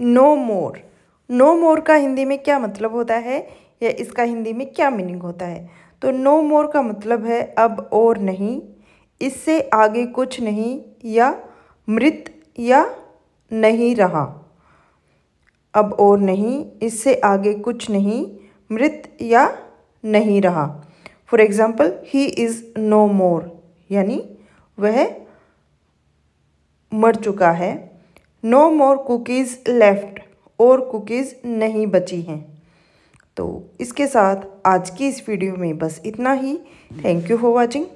no more no मोर का हिंदी में क्या मतलब होता है या इसका हिंदी में क्या मीनिंग होता है तो नो मोर का मतलब है अब और नहीं इससे आगे कुछ नहीं या मृत या नहीं रहा अब और नहीं इससे आगे कुछ नहीं मृत या नहीं रहा for example he is no more यानी वह मर चुका है नो मोर कुकीज़ लेफ्ट और कुकीज़ नहीं बची हैं तो इसके साथ आज की इस वीडियो में बस इतना ही थैंक यू फॉर वॉचिंग